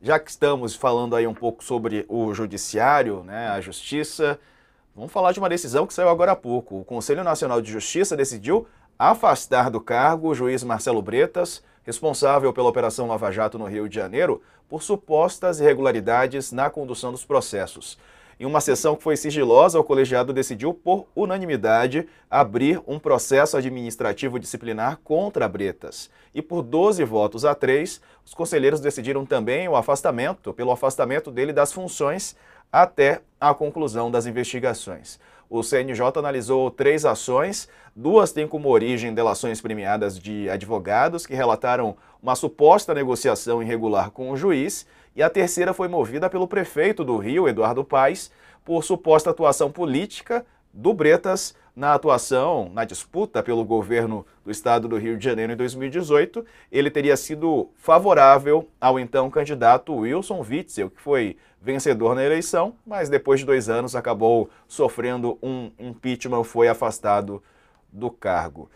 já que estamos falando aí um pouco sobre o judiciário, né, a justiça, vamos falar de uma decisão que saiu agora há pouco. O Conselho Nacional de Justiça decidiu afastar do cargo o juiz Marcelo Bretas, responsável pela Operação Lava Jato no Rio de Janeiro, por supostas irregularidades na condução dos processos. Em uma sessão que foi sigilosa, o colegiado decidiu, por unanimidade, abrir um processo administrativo disciplinar contra Bretas. E por 12 votos a 3, os conselheiros decidiram também o afastamento, pelo afastamento dele das funções até a conclusão das investigações. O CNJ analisou três ações, duas têm como origem delações premiadas de advogados que relataram uma suposta negociação irregular com o juiz e a terceira foi movida pelo prefeito do Rio, Eduardo Paes, por suposta atuação política do Bretas na atuação, na disputa pelo governo do estado do Rio de Janeiro em 2018, ele teria sido favorável ao então candidato Wilson Witzel, que foi vencedor na eleição, mas depois de dois anos acabou sofrendo um impeachment, foi afastado do cargo.